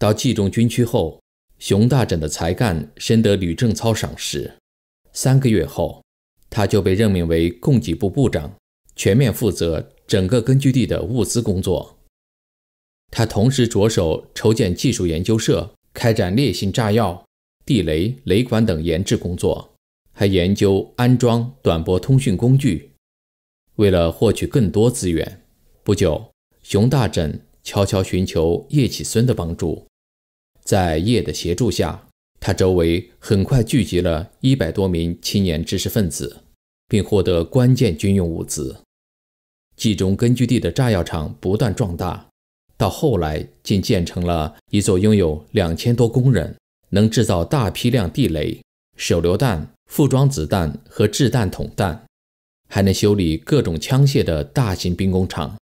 到冀中军区后，熊大缜的才干深得吕正操赏识。三个月后，他就被任命为供给部部长，全面负责整个根据地的物资工作。他同时着手筹建技术研究社，开展烈性炸药、地雷、雷管等研制工作，还研究安装短波通讯工具。为了获取更多资源，不久，熊大缜悄悄寻求叶启孙的帮助。在叶的协助下，他周围很快聚集了一百多名青年知识分子，并获得关键军用物资。冀中根据地的炸药厂不断壮大，到后来竟建成了一座拥有两千多工人，能制造大批量地雷、手榴弹、副装子弹和制弹筒弹，还能修理各种枪械的大型兵工厂。